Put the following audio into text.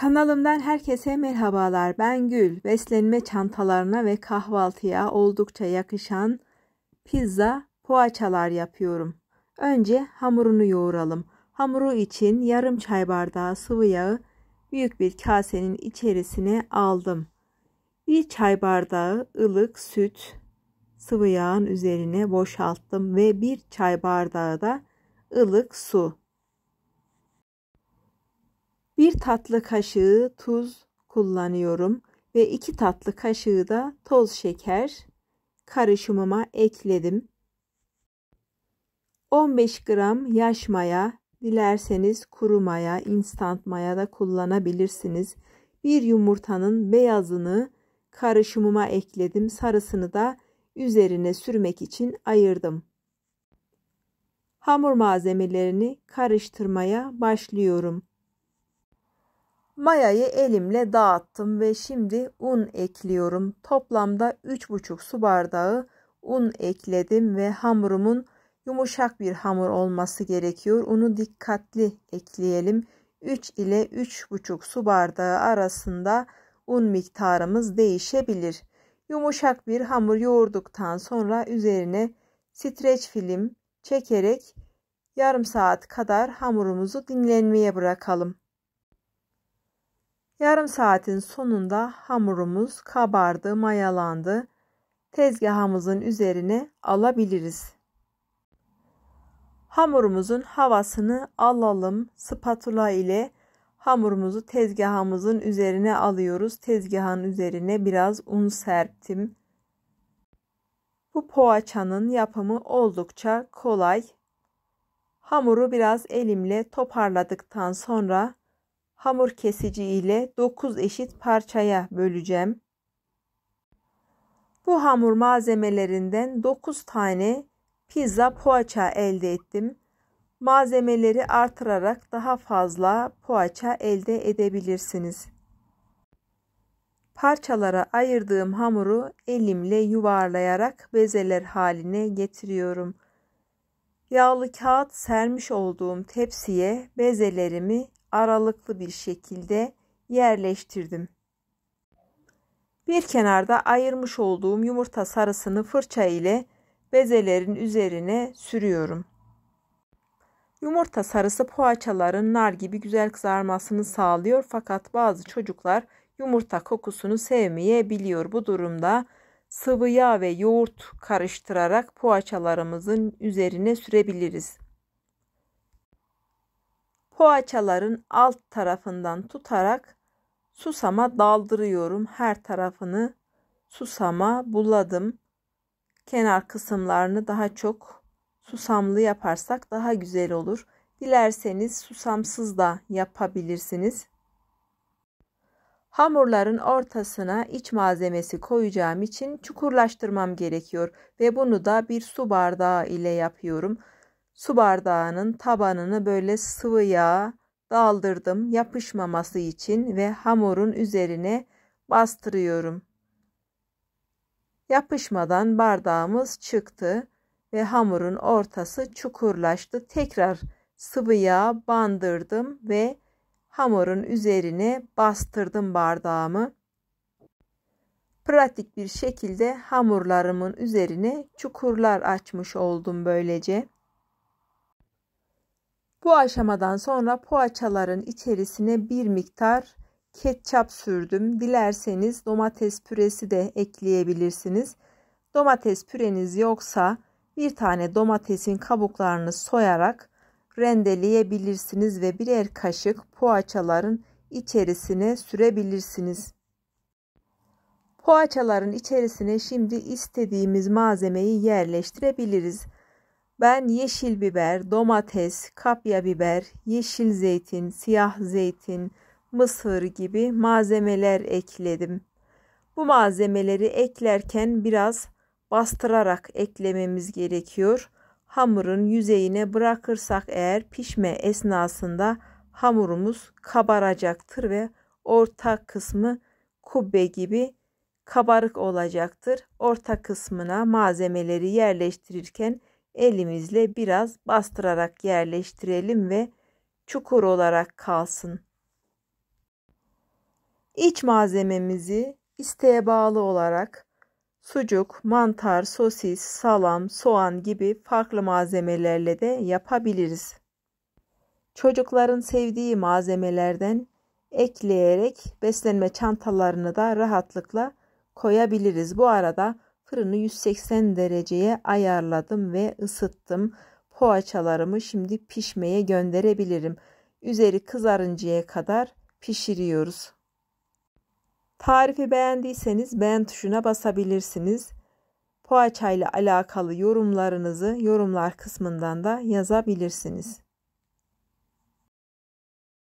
Kanalımdan herkese merhabalar. Ben Gül. Beslenme çantalarına ve kahvaltıya oldukça yakışan pizza poğaçalar yapıyorum. Önce hamurunu yoğuralım. Hamuru için yarım çay bardağı sıvı yağı büyük bir kasenin içerisine aldım. Bir çay bardağı ılık süt sıvı yağın üzerine boşalttım ve bir çay bardağı da ılık su. 1 tatlı kaşığı tuz kullanıyorum ve 2 tatlı kaşığı da toz şeker karışımıma ekledim. 15 gram yaş maya, dilerseniz kuru maya, instant maya da kullanabilirsiniz. Bir yumurtanın beyazını karışımıma ekledim. Sarısını da üzerine sürmek için ayırdım. Hamur malzemelerini karıştırmaya başlıyorum. Mayayı elimle dağıttım ve şimdi un ekliyorum. Toplamda 3,5 su bardağı un ekledim ve hamurumun yumuşak bir hamur olması gerekiyor. Unu dikkatli ekleyelim. 3 ile 3,5 su bardağı arasında un miktarımız değişebilir. Yumuşak bir hamur yoğurduktan sonra üzerine streç film çekerek yarım saat kadar hamurumuzu dinlenmeye bırakalım. Yarım saatin sonunda hamurumuz kabardı, mayalandı. Tezgahımızın üzerine alabiliriz. Hamurumuzun havasını alalım. Spatula ile hamurumuzu tezgahımızın üzerine alıyoruz. Tezgahın üzerine biraz un serptim. Bu poğaçanın yapımı oldukça kolay. Hamuru biraz elimle toparladıktan sonra hamur kesici ile 9 eşit parçaya böleceğim. Bu hamur malzemelerinden 9 tane pizza poğaça elde ettim. Malzemeleri artırarak daha fazla poğaça elde edebilirsiniz. Parçalara ayırdığım hamuru elimle yuvarlayarak bezeler haline getiriyorum. Yağlı kağıt sermiş olduğum tepsiye bezelerimi aralıklı bir şekilde yerleştirdim. Bir kenarda ayırmış olduğum yumurta sarısını fırça ile bezelerin üzerine sürüyorum. Yumurta sarısı poğaçaların nar gibi güzel kızarmasını sağlıyor fakat bazı çocuklar yumurta kokusunu sevmeyebiliyor. Bu durumda sıvı yağ ve yoğurt karıştırarak poğaçalarımızın üzerine sürebiliriz poğaçaların alt tarafından tutarak susama daldırıyorum. Her tarafını susama buladım. Kenar kısımlarını daha çok susamlı yaparsak daha güzel olur. Dilerseniz susamsız da yapabilirsiniz. Hamurların ortasına iç malzemesi koyacağım için çukurlaştırmam gerekiyor ve bunu da bir su bardağı ile yapıyorum su bardağının tabanını böyle sıvı yağ daldırdım yapışmaması için ve hamurun üzerine bastırıyorum. Yapışmadan bardağımız çıktı ve hamurun ortası çukurlaştı. Tekrar sıvı yağ bandırdım ve hamurun üzerine bastırdım bardağımı. Pratik bir şekilde hamurlarımın üzerine çukurlar açmış oldum böylece. Bu aşamadan sonra poğaçaların içerisine bir miktar ketçap sürdüm. Dilerseniz domates püresi de ekleyebilirsiniz. Domates püreniz yoksa bir tane domatesin kabuklarını soyarak rendeleyebilirsiniz ve birer kaşık poğaçaların içerisine sürebilirsiniz. Poğaçaların içerisine şimdi istediğimiz malzemeyi yerleştirebiliriz. Ben yeşil biber, domates, kapya biber, yeşil zeytin, siyah zeytin, mısır gibi malzemeler ekledim. Bu malzemeleri eklerken biraz bastırarak eklememiz gerekiyor. Hamurun yüzeyine bırakırsak eğer pişme esnasında hamurumuz kabaracaktır ve orta kısmı kubbe gibi kabarık olacaktır. Orta kısmına malzemeleri yerleştirirken elimizle biraz bastırarak yerleştirelim ve çukur olarak kalsın. İç malzememizi isteğe bağlı olarak sucuk, mantar, sosis, salam, soğan gibi farklı malzemelerle de yapabiliriz. Çocukların sevdiği malzemelerden ekleyerek beslenme çantalarını da rahatlıkla koyabiliriz. Bu arada Fırını 180 dereceye ayarladım ve ısıttım. Poğaçalarımı şimdi pişmeye gönderebilirim. Üzeri kızarıncaya kadar pişiriyoruz. Tarifi beğendiyseniz beğen tuşuna basabilirsiniz. Poğaçayla alakalı yorumlarınızı yorumlar kısmından da yazabilirsiniz.